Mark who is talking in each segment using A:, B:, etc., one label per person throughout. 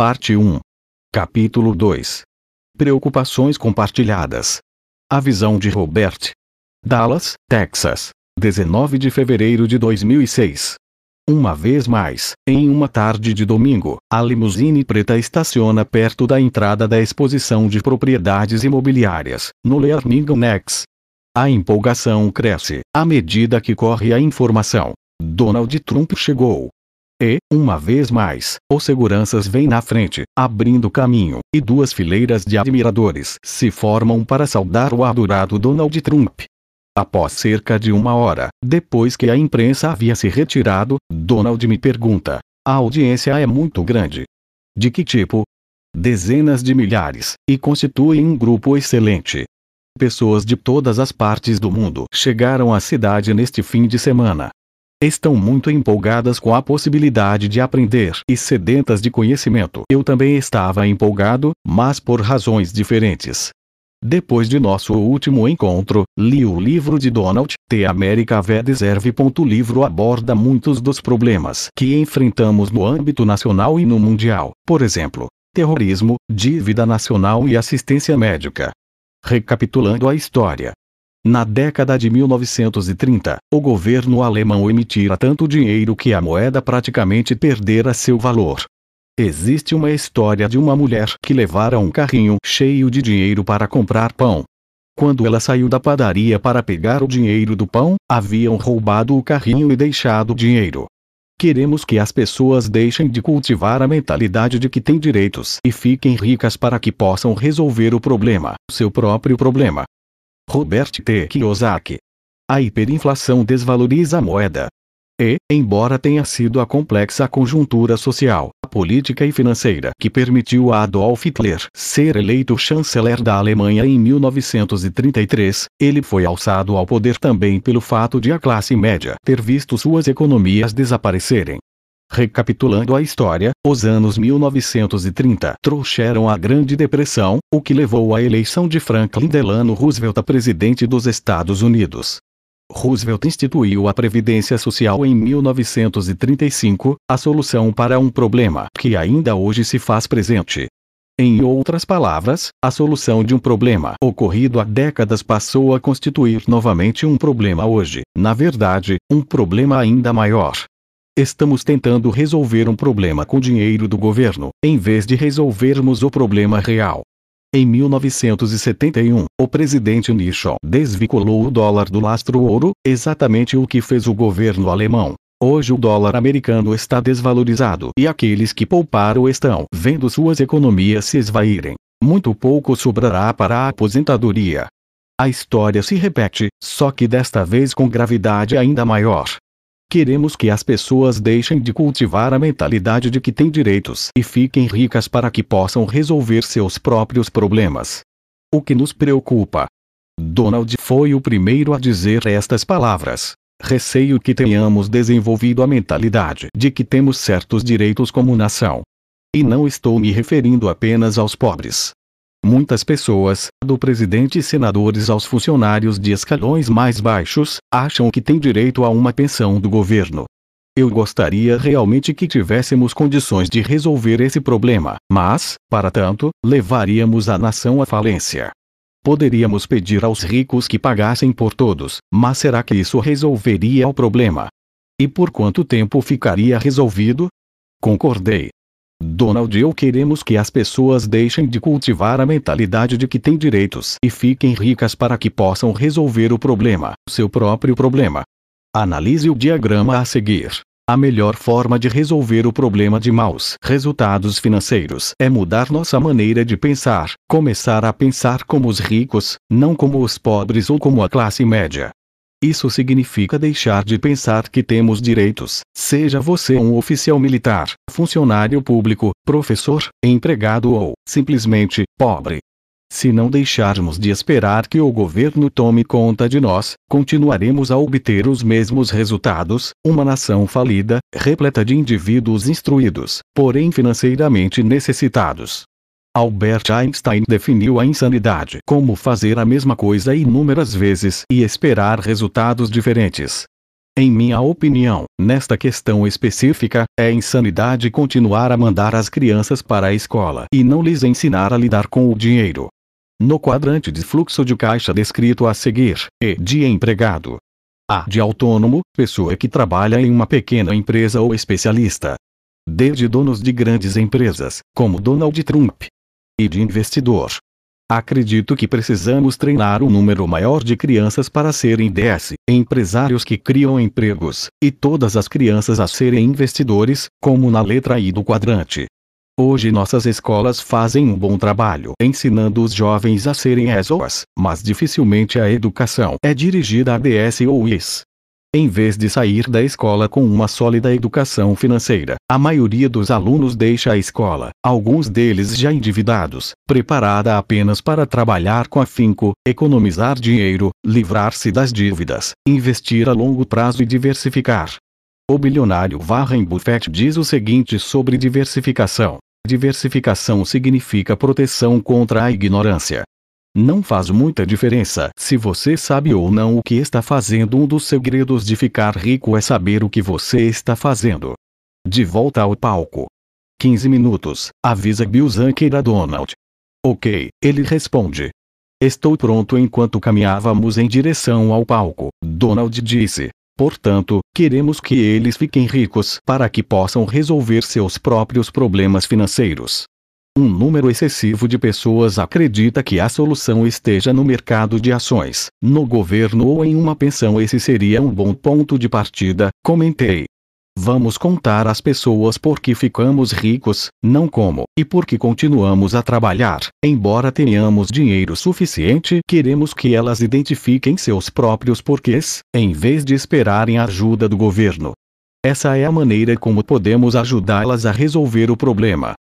A: Parte 1. Capítulo 2. Preocupações compartilhadas. A visão de Robert. Dallas, Texas, 19 de fevereiro de 2006. Uma vez mais, em uma tarde de domingo, a limusine preta estaciona perto da entrada da exposição de propriedades imobiliárias, no Learning Annex. A empolgação cresce à medida que corre a informação. Donald Trump chegou. E, uma vez mais, os seguranças vêm na frente, abrindo caminho, e duas fileiras de admiradores se formam para saudar o adorado Donald Trump. Após cerca de uma hora, depois que a imprensa havia se retirado, Donald me pergunta: A audiência é muito grande. De que tipo? Dezenas de milhares, e constituem um grupo excelente. Pessoas de todas as partes do mundo chegaram à cidade neste fim de semana, estão muito empolgadas com a possibilidade de aprender e sedentas de conhecimento. Eu também estava empolgado, mas por razões diferentes. Depois de nosso último encontro, li o livro de Donald T. America Deserve. O livro aborda muitos dos problemas que enfrentamos no âmbito nacional e no mundial, por exemplo, terrorismo, dívida nacional e assistência médica. Recapitulando a história, na década de 1930, o governo alemão emitira tanto dinheiro que a moeda praticamente perdera seu valor. Existe uma história de uma mulher que levara um carrinho cheio de dinheiro para comprar pão. Quando ela saiu da padaria para pegar o dinheiro do pão, haviam roubado o carrinho e deixado o dinheiro. Queremos que as pessoas deixem de cultivar a mentalidade de que têm direitos e fiquem ricas para que possam resolver o problema, seu próprio problema, Robert T. Kiyosaki. A hiperinflação desvaloriza a moeda. E, embora tenha sido a complexa conjuntura social, política e financeira que permitiu a Adolf Hitler ser eleito chanceler da Alemanha em 1933, ele foi alçado ao poder também pelo fato de a classe média ter visto suas economias desaparecerem. Recapitulando a história, os anos 1930 trouxeram a Grande Depressão, o que levou à eleição de Franklin Delano Roosevelt a presidente dos Estados Unidos. Roosevelt instituiu a Previdência Social em 1935, a solução para um problema que ainda hoje se faz presente. Em outras palavras, a solução de um problema ocorrido há décadas passou a constituir novamente um problema hoje, na verdade, um problema ainda maior, Estamos tentando resolver um problema com dinheiro do governo, em vez de resolvermos o problema real. Em 1971, o presidente Nixon desvinculou o dólar do lastro ouro, exatamente o que fez o governo alemão. Hoje o dólar americano está desvalorizado e aqueles que pouparam estão vendo suas economias se esvaírem. Muito pouco sobrará para a aposentadoria. A história se repete, só que desta vez com gravidade ainda maior. Queremos que as pessoas deixem de cultivar a mentalidade de que têm direitos e fiquem ricas para que possam resolver seus próprios problemas. O que nos preocupa? Donald foi o primeiro a dizer estas palavras. Receio que tenhamos desenvolvido a mentalidade de que temos certos direitos como nação. E não estou me referindo apenas aos pobres muitas pessoas, do presidente e senadores aos funcionários de escalões mais baixos, acham que têm direito a uma pensão do governo. Eu gostaria realmente que tivéssemos condições de resolver esse problema, mas, para tanto, levaríamos a nação à falência. Poderíamos pedir aos ricos que pagassem por todos, mas será que isso resolveria o problema? E por quanto tempo ficaria resolvido? Concordei. Donald e eu queremos que as pessoas deixem de cultivar a mentalidade de que têm direitos e fiquem ricas para que possam resolver o problema, seu próprio problema. Analise o diagrama a seguir. A melhor forma de resolver o problema de maus resultados financeiros é mudar nossa maneira de pensar, começar a pensar como os ricos, não como os pobres ou como a classe média. Isso significa deixar de pensar que temos direitos, seja você um oficial militar, funcionário público, professor, empregado ou, simplesmente, pobre. Se não deixarmos de esperar que o governo tome conta de nós, continuaremos a obter os mesmos resultados: uma nação falida, repleta de indivíduos instruídos, porém financeiramente necessitados. Albert Einstein definiu a insanidade como fazer a mesma coisa inúmeras vezes e esperar resultados diferentes. Em minha opinião, nesta questão específica, é insanidade continuar a mandar as crianças para a escola e não lhes ensinar a lidar com o dinheiro. No quadrante de fluxo de caixa descrito a seguir, E de empregado. A de autônomo, pessoa que trabalha em uma pequena empresa ou especialista. D de donos de grandes empresas, como Donald Trump, e de investidor. Acredito que precisamos treinar um número maior de crianças para serem DS, empresários que criam empregos, e todas as crianças a serem investidores, como na letra I do quadrante. Hoje nossas escolas fazem um bom trabalho ensinando os jovens a serem ESOAs, mas dificilmente a educação é dirigida a DS ou IS em vez de sair da escola com uma sólida educação financeira. A maioria dos alunos deixa a escola, alguns deles já endividados, preparada apenas para trabalhar com afinco, economizar dinheiro, livrar-se das dívidas, investir a longo prazo e diversificar. O bilionário Warren Buffett diz o seguinte sobre diversificação: Diversificação significa proteção contra a ignorância, não faz muita diferença se você sabe ou não o que está fazendo. Um dos segredos de ficar rico é saber o que você está fazendo. De volta ao palco. 15 minutos, avisa Bill Zanker a Donald. Ok, ele responde. Estou pronto enquanto caminhávamos em direção ao palco, Donald disse. Portanto, queremos que eles fiquem ricos para que possam resolver seus próprios problemas financeiros. Um número excessivo de pessoas acredita que a solução esteja no mercado de ações, no governo ou em uma pensão. Esse seria um bom ponto de partida, comentei. Vamos contar às pessoas por que ficamos ricos, não como, e por que continuamos a trabalhar. Embora tenhamos dinheiro suficiente, queremos que elas identifiquem seus próprios porquês, em vez de esperarem a ajuda do governo. Essa é a maneira como podemos ajudá-las a resolver o problema.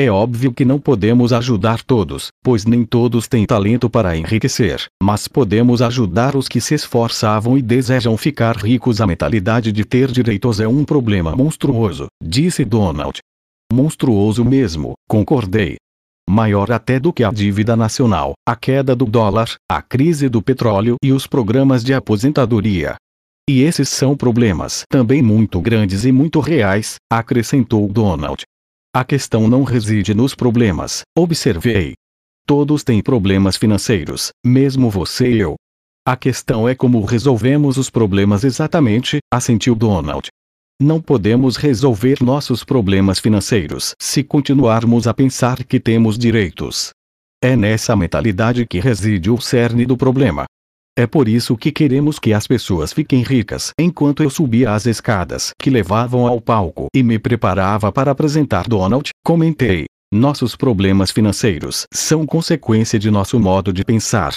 A: É óbvio que não podemos ajudar todos, pois nem todos têm talento para enriquecer, mas podemos ajudar os que se esforçavam e desejam ficar ricos. A mentalidade de ter direitos é um problema monstruoso, disse Donald. Monstruoso mesmo, concordei. Maior até do que a dívida nacional, a queda do dólar, a crise do petróleo e os programas de aposentadoria. E esses são problemas também muito grandes e muito reais, acrescentou Donald. A questão não reside nos problemas, observei. Todos têm problemas financeiros, mesmo você e eu. A questão é como resolvemos os problemas exatamente, assentiu Donald. Não podemos resolver nossos problemas financeiros se continuarmos a pensar que temos direitos. É nessa mentalidade que reside o cerne do problema. É por isso que queremos que as pessoas fiquem ricas. Enquanto eu subia as escadas que levavam ao palco e me preparava para apresentar Donald, comentei: Nossos problemas financeiros são consequência de nosso modo de pensar.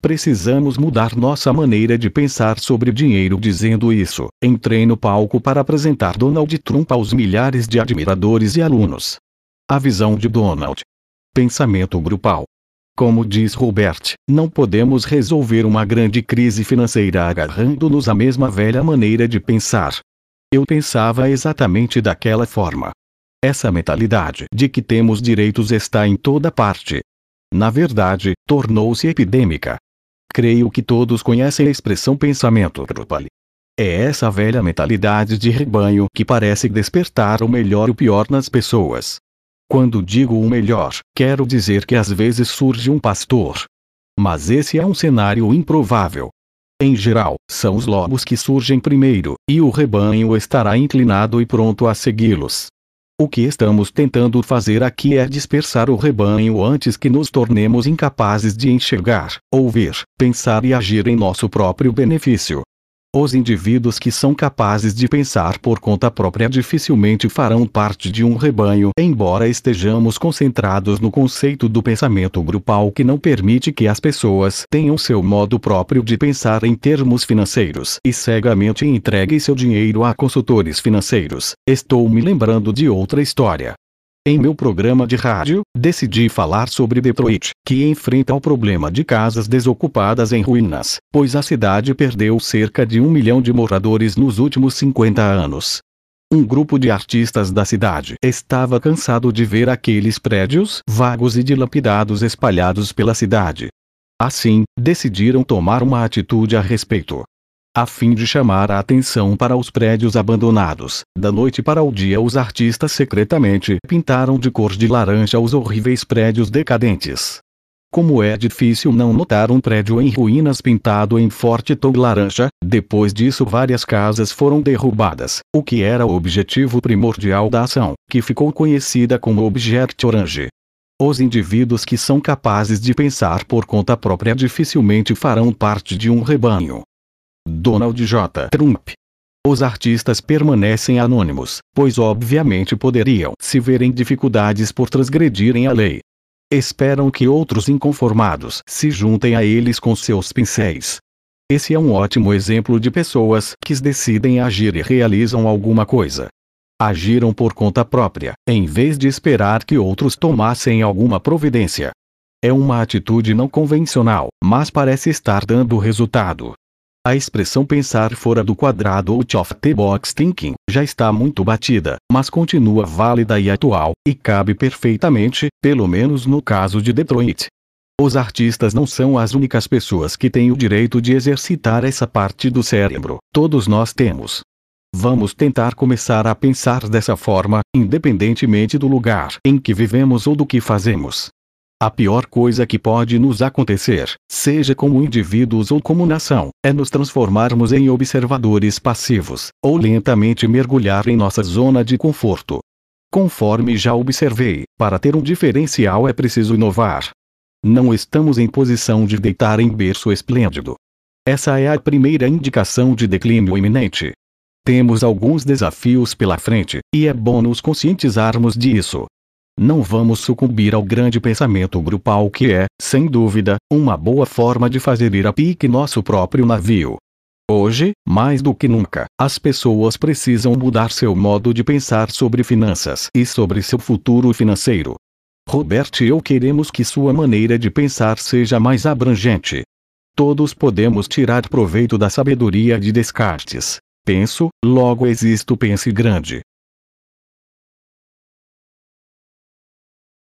A: Precisamos mudar nossa maneira de pensar sobre dinheiro. Dizendo isso, entrei no palco para apresentar Donald Trump aos milhares de admiradores e alunos. A visão de Donald. Pensamento grupal. Como diz Robert, não podemos resolver uma grande crise financeira agarrando-nos à mesma velha maneira de pensar. Eu pensava exatamente daquela forma. Essa mentalidade de que temos direitos está em toda parte. Na verdade, tornou-se epidêmica. Creio que todos conhecem a expressão pensamento grupal. É essa velha mentalidade de rebanho que parece despertar o melhor e o pior nas pessoas. Quando digo o melhor, quero dizer que às vezes surge um pastor. Mas esse é um cenário improvável. Em geral, são os lobos que surgem primeiro, e o rebanho estará inclinado e pronto a segui-los. O que estamos tentando fazer aqui é dispersar o rebanho antes que nos tornemos incapazes de enxergar, ouvir, pensar e agir em nosso próprio benefício. Os indivíduos que são capazes de pensar por conta própria dificilmente farão parte de um rebanho, embora estejamos concentrados no conceito do pensamento grupal que não permite que as pessoas tenham seu modo próprio de pensar em termos financeiros e cegamente entreguem seu dinheiro a consultores financeiros. Estou me lembrando de outra história. Em meu programa de rádio, decidi falar sobre Detroit, que enfrenta o problema de casas desocupadas em ruínas, pois a cidade perdeu cerca de um milhão de moradores nos últimos 50 anos. Um grupo de artistas da cidade estava cansado de ver aqueles prédios vagos e dilapidados espalhados pela cidade. Assim, decidiram tomar uma atitude a respeito, a fim de chamar a atenção para os prédios abandonados. Da noite para o dia, os artistas secretamente pintaram de cor de laranja os horríveis prédios decadentes. Como é difícil não notar um prédio em ruínas pintado em forte tom laranja, depois disso várias casas foram derrubadas, o que era o objetivo primordial da ação, que ficou conhecida como Object Orange. Os indivíduos que são capazes de pensar por conta própria dificilmente farão parte de um rebanho. Donald J. Trump. Os artistas permanecem anônimos, pois obviamente poderiam se ver em dificuldades por transgredirem a lei. Esperam que outros inconformados se juntem a eles com seus pincéis. Esse é um ótimo exemplo de pessoas que decidem agir e realizam alguma coisa. Agiram por conta própria, em vez de esperar que outros tomassem alguma providência. É uma atitude não convencional, mas parece estar dando resultado. A expressão pensar fora do quadrado ou of the box thinking já está muito batida, mas continua válida e atual, e cabe perfeitamente, pelo menos no caso de Detroit. Os artistas não são as únicas pessoas que têm o direito de exercitar essa parte do cérebro, todos nós temos. Vamos tentar começar a pensar dessa forma, independentemente do lugar em que vivemos ou do que fazemos. A pior coisa que pode nos acontecer, seja como indivíduos ou como nação, é nos transformarmos em observadores passivos, ou lentamente mergulhar em nossa zona de conforto. Conforme já observei, para ter um diferencial é preciso inovar. Não estamos em posição de deitar em berço esplêndido. Essa é a primeira indicação de declínio iminente. Temos alguns desafios pela frente, e é bom nos conscientizarmos disso, não vamos sucumbir ao grande pensamento grupal que é, sem dúvida, uma boa forma de fazer ir a pique nosso próprio navio. Hoje, mais do que nunca, as pessoas precisam mudar seu modo de pensar sobre finanças e sobre seu futuro financeiro. Robert e eu queremos que sua maneira de pensar seja mais abrangente. Todos podemos tirar proveito da sabedoria de Descartes. Penso, logo existo, pense grande.